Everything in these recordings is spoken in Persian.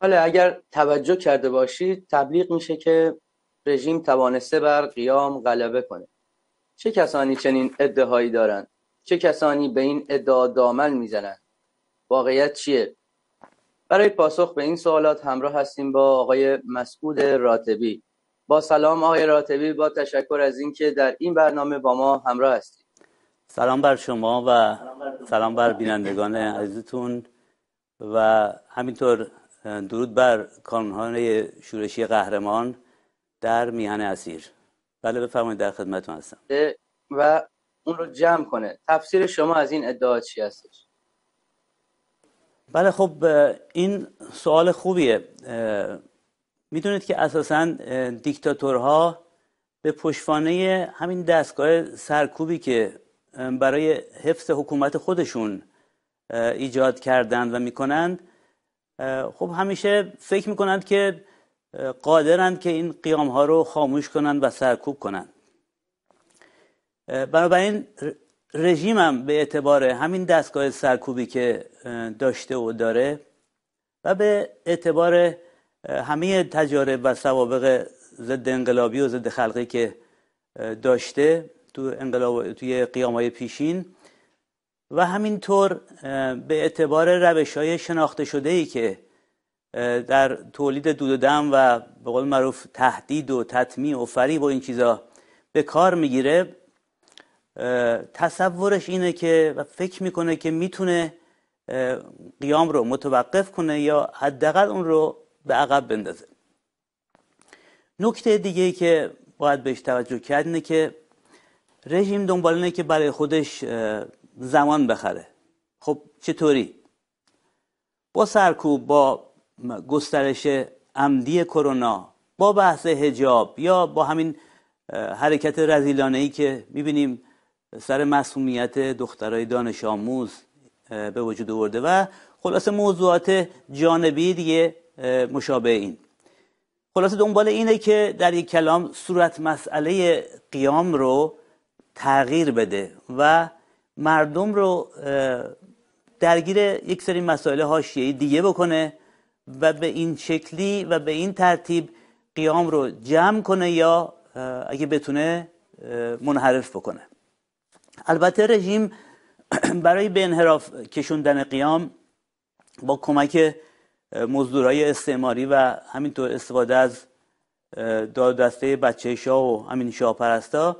حالا اگر توجه کرده باشید تبلیغ میشه که رژیم توانسته بر قیام غلبه کنه چه کسانی چنین ادعایی دارند چه کسانی به این ادعا دامن میزنند واقعیت چیه برای پاسخ به این سوالات همراه هستیم با آقای مسعود راتبی با سلام آقای راتبی با تشکر از اینکه در این برنامه با ما همراه هستید سلام بر شما و سلام بر بینندگان عزیزتون و همینطور درود بر کانونهای شورشی قهرمان در میهن اسیر بله بفرمایید در خدمتتون هستم و اون رو جمع کنه تفسیر شما از این ادعا چی هستش بله خب این سوال خوبیه میدونید که اساسا دیکتاتورها به پشوانه همین دستگاه سرکوبی که برای حفظ حکومت خودشون ایجاد کردند و میکنند خب همیشه فکر میکنند که قادرند که این قیام ها رو خاموش کنند و سرکوب کنند بنابراین رژیمم به اعتبار همین دستگاه سرکوبی که داشته و داره و به اعتبار همه تجارب و سوابق ضد انقلابی و ضد خلقی که داشته تو انقلاب توی قیام های پیشین و همینطور به اعتبار روش های شناخته شده ای که در تولید دود و دم و به قول معروف تهدید و تطمیع و فریب و این چیزا به کار میگیره تصورش اینه که و فکر میکنه که میتونه قیام رو متوقف کنه یا حداقل اون رو به عقب بندازه نکته دیگه که باید بهش توجه کرد اینه که رژیم دنبال اینه که برای خودش زمان بخره خب چطوری با سرکوب با گسترش عمدی کرونا با بحث هجاب یا با همین حرکت رزیلانه ای که میبینیم سر مسئولیت دخترای دانش آموز به وجود آورده و خلاصه موضوعات جانبی دیگه مشابه این خلاصه دنبال اینه که در یک کلام صورت مسئله قیام رو تغییر بده و مردم رو درگیر یک سری مسائل هاشیه دیگه بکنه و به این شکلی و به این ترتیب قیام رو جمع کنه یا اگه بتونه منحرف بکنه البته رژیم برای به انحراف کشوندن قیام با کمک مزدورای استعماری و همینطور استفاده از دادسته بچه شاه و همین شاه پرستا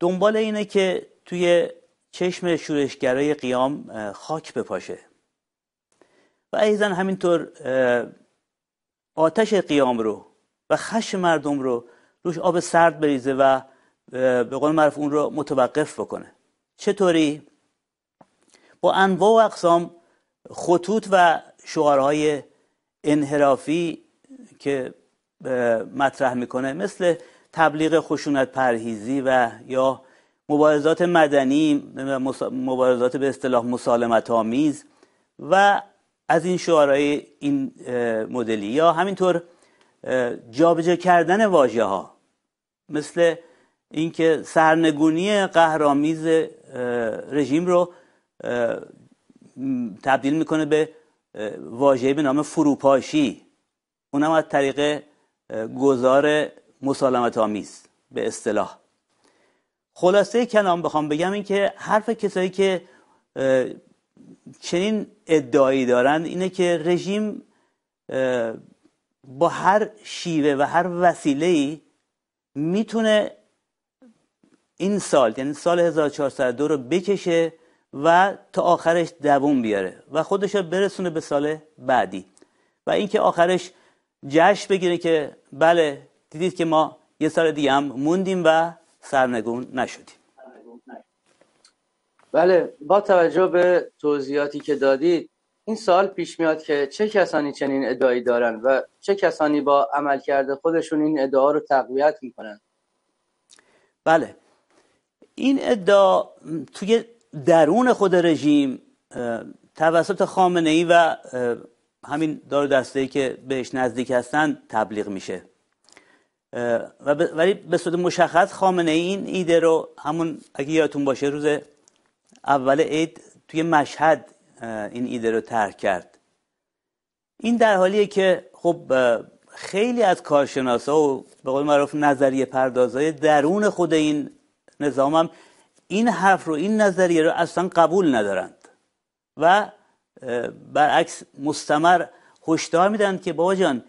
دنبال اینه که توی چشم شورشگرای قیام خاک بپاشه و ایضا همینطور آتش قیام رو و خش مردم رو روش آب سرد بریزه و به قول معروف اون رو متوقف بکنه چطوری با انواع و اقسام خطوط و شعارهای انحرافی که مطرح میکنه مثل تبلیغ خشونت پرهیزی و یا مبارزات مدنی مبارزات به اصطلاح مسالمت آمیز و از این شعارهای این مدلی یا همینطور جابجا کردن واژه ها مثل اینکه سرنگونی قهرامیز رژیم رو تبدیل میکنه به واژه به نام فروپاشی اونم از طریق گذار مسالمت آمیز به اصطلاح خلاصه کلام بخوام بگم این که حرف کسایی که چنین ادعایی دارن اینه که رژیم با هر شیوه و هر وسیله ای میتونه این سال یعنی سال 1402 رو بکشه و تا آخرش دووم بیاره و خودش رو برسونه به سال بعدی و اینکه آخرش جشن بگیره که بله دیدید که ما یه سال دیگه هم موندیم و سرنگون نشدیم بله با توجه به توضیحاتی که دادید این سال پیش میاد که چه کسانی چنین ادعایی دارن و چه کسانی با عمل کرده خودشون این ادعا رو تقویت میکنن بله این ادعا توی درون خود رژیم توسط خامنه ای و همین دار دسته که بهش نزدیک هستن تبلیغ میشه و ولی به صورت مشخص خامنه این ایده رو همون اگه یادتون باشه روز اول عید توی مشهد این ایده رو ترک کرد این در حالیه که خب خیلی از کارشناسا و به قول معروف نظریه پردازای درون خود این نظام هم این حرف رو این نظریه رو اصلا قبول ندارند و برعکس مستمر هشدار میدن که بابا جان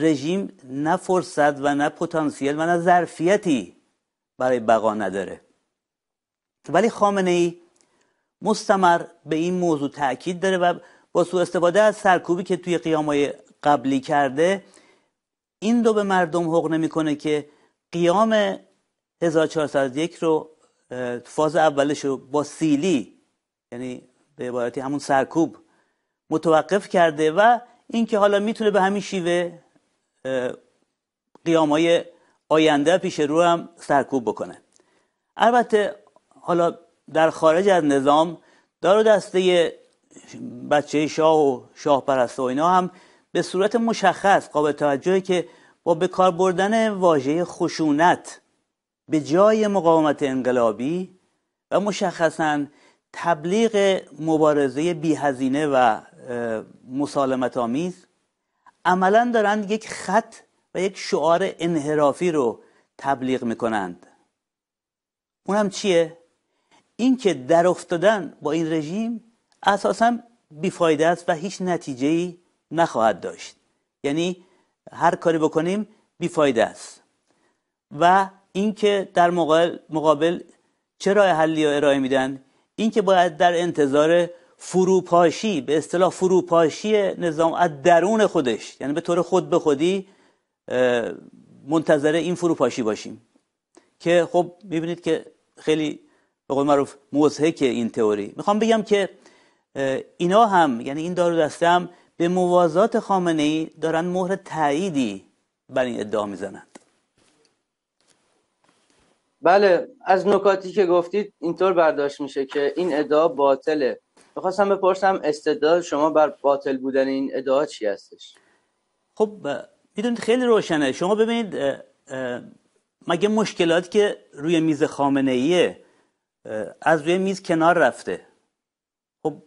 رژیم نه فرصت و نه پتانسیل و نه ظرفیتی برای بقا نداره ولی خامنه ای مستمر به این موضوع تاکید داره و با سوء استفاده از سرکوبی که توی قیامای قبلی کرده این دو به مردم حق نمیکنه که قیام 1401 رو فاز اولش رو با سیلی یعنی به عبارتی همون سرکوب متوقف کرده و اینکه حالا میتونه به همین شیوه قیامای آینده پیش رو هم سرکوب بکنه البته حالا در خارج از نظام دار و دسته بچه شاه و شاه پرست و اینا هم به صورت مشخص قابل توجهی که با به کار بردن واژه خشونت به جای مقاومت انقلابی و مشخصا تبلیغ مبارزه هزینه و مسالمت آمیز عملا دارند یک خط و یک شعار انحرافی رو تبلیغ میکنند اونم چیه؟ اینکه در افتادن با این رژیم اساسا بیفایده است و هیچ نتیجه ای نخواهد داشت یعنی هر کاری بکنیم بیفایده است و اینکه در مقابل, مقابل چه راه حلی ارائه میدن اینکه باید در انتظار فروپاشی به اصطلاح فروپاشی نظام از درون خودش یعنی به طور خود به خودی منتظر این فروپاشی باشیم که خب میبینید که خیلی به قول معروف مضحک این تئوری میخوام بگم که اینا هم یعنی این دارو دسته هم به موازات خامنه ای دارن مهر تاییدی بر این ادعا میزنند بله از نکاتی که گفتید اینطور برداشت میشه که این ادعا باطله میخواستم بپرسم استدلال شما بر باطل بودن این ادعا چی هستش خب میدونید خیلی روشنه شما ببینید مگه مشکلات که روی میز خامنه ایه از روی میز کنار رفته خب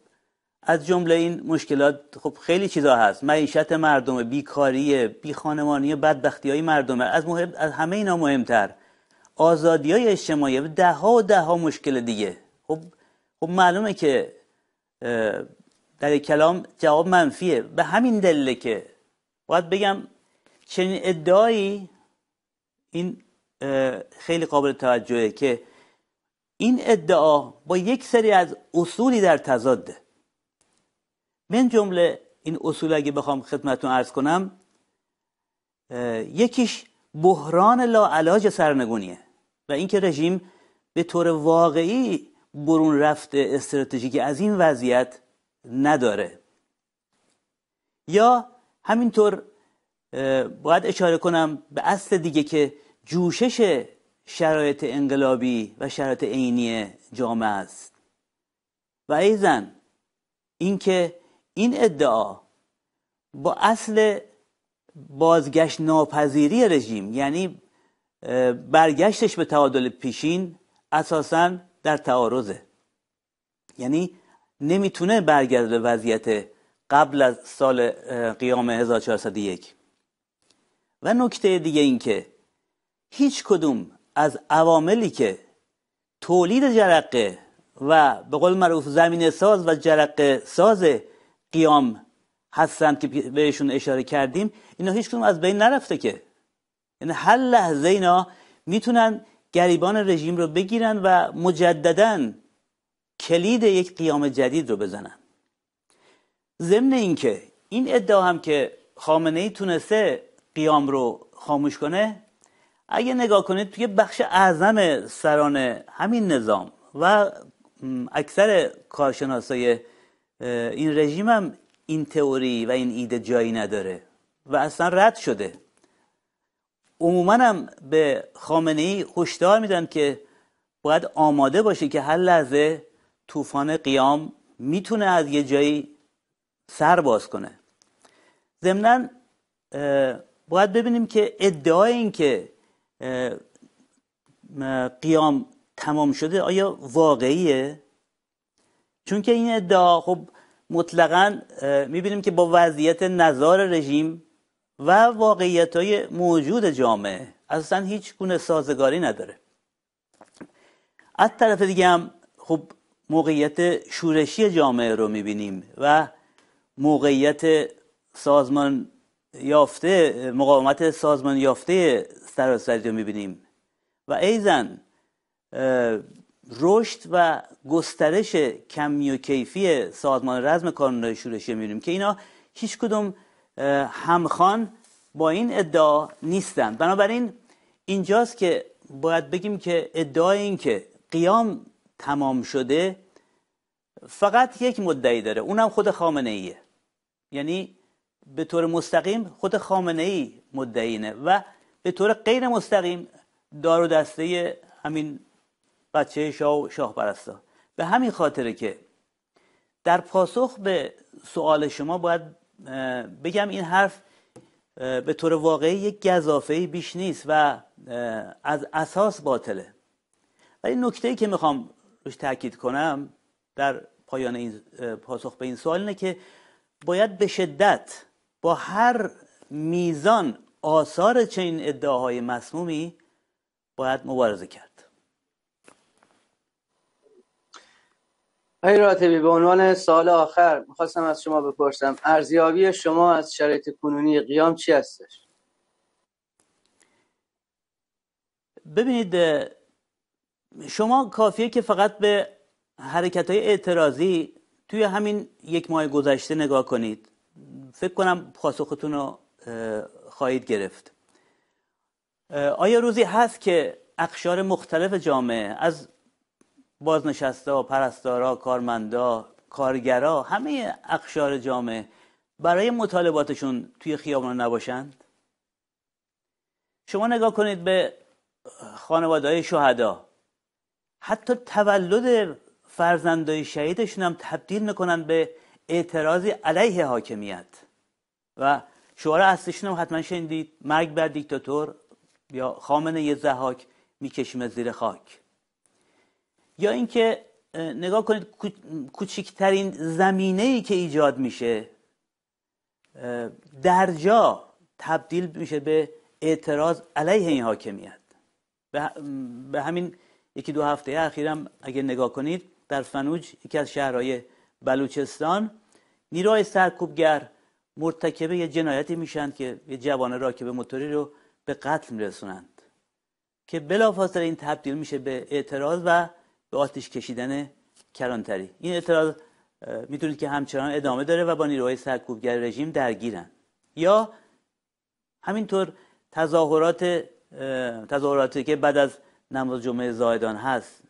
از جمله این مشکلات خب خیلی چیزا هست معیشت مردم بیکاری بی خانمانی بدبختی های مردم از مهم از همه اینا مهمتر آزادی های اجتماعی ده ها و ده ها مشکل دیگه خب خب معلومه که در کلام جواب منفیه به همین دلیل که باید بگم چنین ادعایی این خیلی قابل توجهه که این ادعا با یک سری از اصولی در تضاده من جمله این اصول اگه بخوام خدمتون ارز کنم یکیش بحران لاعلاج سرنگونیه و اینکه رژیم به طور واقعی برون رفت استراتژیکی از این وضعیت نداره یا همینطور باید اشاره کنم به اصل دیگه که جوشش شرایط انقلابی و شرایط عینی جامعه است و ایزن اینکه این ادعا با اصل بازگشت ناپذیری رژیم یعنی برگشتش به تعادل پیشین اساساً در تعارضه یعنی نمیتونه برگرده به وضعیت قبل از سال قیام 1401 و نکته دیگه این که هیچ کدوم از عواملی که تولید جرقه و به قول معروف زمین ساز و جرقه ساز قیام هستند که بهشون اشاره کردیم اینا هیچ کدوم از بین نرفته که یعنی هر لحظه اینا میتونن گریبان رژیم رو بگیرن و مجددا کلید یک قیام جدید رو بزنن ضمن اینکه این ادعا هم که خامنه ای تونسته قیام رو خاموش کنه اگه نگاه کنید توی بخش اعظم سران همین نظام و اکثر کارشناسای این رژیم هم این تئوری و این ایده جایی نداره و اصلا رد شده عموما هم به خامنه ای هشدار میدن که باید آماده باشه که هر لحظه طوفان قیام میتونه از یه جایی سر باز کنه ضمنا باید ببینیم که ادعای این که قیام تمام شده آیا واقعیه چون که این ادعا خب مطلقا میبینیم که با وضعیت نظار رژیم و واقعیت های موجود جامعه اصلا هیچ گونه سازگاری نداره از طرف دیگه هم خب موقعیت شورشی جامعه رو میبینیم و موقعیت سازمان یافته مقاومت سازمان یافته سراسری رو میبینیم و ایزن رشد و گسترش کمی و کیفی سازمان رزم کانونهای شورشی میبینیم که اینا هیچ کدوم همخان با این ادعا نیستند بنابراین اینجاست که باید بگیم که ادعای این که قیام تمام شده فقط یک مدعی داره اونم خود خامنه ایه یعنی به طور مستقیم خود خامنه ای مدعینه و به طور غیر مستقیم دار و دسته همین بچه شاه و شاه به همین خاطره که در پاسخ به سوال شما باید بگم این حرف به طور واقعی یک گذافه بیش نیست و از اساس باطله ولی نکته که میخوام روش تاکید کنم در پایان این پاسخ به این سوال اینه که باید به شدت با هر میزان آثار چنین ادعاهای مسمومی باید مبارزه کرد های راتبی به عنوان سال آخر میخواستم از شما بپرسم ارزیابی شما از شرایط کنونی قیام چی هستش؟ ببینید شما کافیه که فقط به حرکت های اعتراضی توی همین یک ماه گذشته نگاه کنید فکر کنم پاسختون رو خواهید گرفت آیا روزی هست که اقشار مختلف جامعه از بازنشسته پرستارا کارمندا کارگرا همه اقشار جامعه برای مطالباتشون توی خیابان نباشند شما نگاه کنید به خانواده های شهدا حتی تولد فرزندای شهیدشون هم تبدیل میکنن به اعتراضی علیه حاکمیت و شعار اصلیشون هم حتما شنیدید مرگ بر دیکتاتور یا خامنه یه زهاک میکشیم زیر خاک یا اینکه نگاه کنید کوچکترین زمینه ای که ایجاد میشه در جا تبدیل میشه به اعتراض علیه این حاکمیت به همین یکی دو هفته اخیرم اگه نگاه کنید در فنوج یکی از شهرهای بلوچستان نیروهای سرکوبگر مرتکب یه جنایتی میشند که یه جوان راکب موتوری رو به قتل میرسونند که بلافاصله این تبدیل میشه به اعتراض و به کشیدن کلانتری این اعتراض میتونید که همچنان ادامه داره و با نیروهای سرکوبگر رژیم درگیرن یا همینطور تظاهرات تظاهراتی که بعد از نماز جمعه زاهدان هست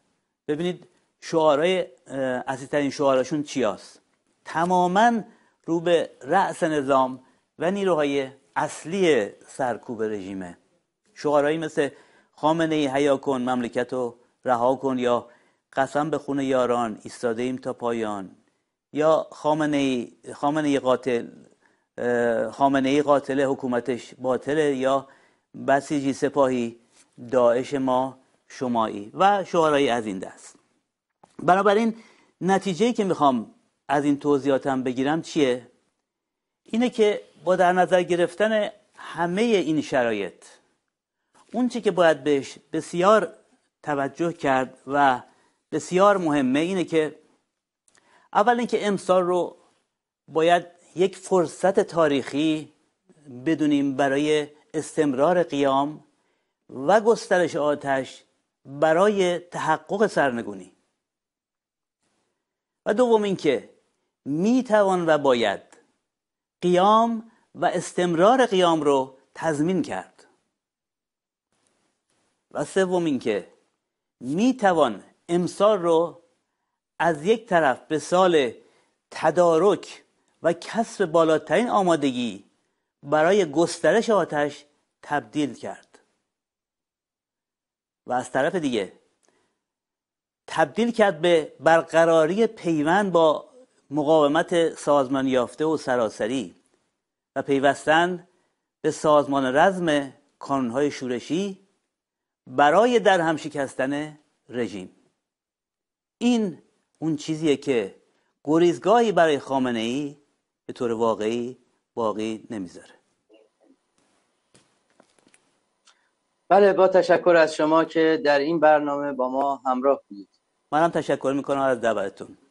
ببینید شعارهای اصلی شعارشون چی هست تماما رو به رأس نظام و نیروهای اصلی سرکوب رژیمه شعارهایی مثل خامنه ای حیا کن مملکت رو رها کن یا قسم به خون یاران ایستاده ایم تا پایان یا خامنه ای خامنه ای قاتل خامنه ای قاتل حکومتش باطله یا بسیجی سپاهی داعش ما شمایی و شعارهایی از این دست بنابراین نتیجه که میخوام از این توضیحاتم بگیرم چیه اینه که با در نظر گرفتن همه این شرایط اون چی که باید بهش بسیار توجه کرد و بسیار مهمه اینه که اول اینکه امسال رو باید یک فرصت تاریخی بدونیم برای استمرار قیام و گسترش آتش برای تحقق سرنگونی و دوم اینکه می توان و باید قیام و استمرار قیام رو تضمین کرد و سوم اینکه می توان امسال رو از یک طرف به سال تدارک و کسب بالاترین آمادگی برای گسترش آتش تبدیل کرد و از طرف دیگه تبدیل کرد به برقراری پیوند با مقاومت سازمان یافته و سراسری و پیوستن به سازمان رزم کانونهای شورشی برای در هم شکستن رژیم این اون چیزیه که گریزگاهی برای خامنه ای به طور واقعی باقی نمیذاره بله با تشکر از شما که در این برنامه با ما همراه بودید منم تشکر میکنم از دعوتتون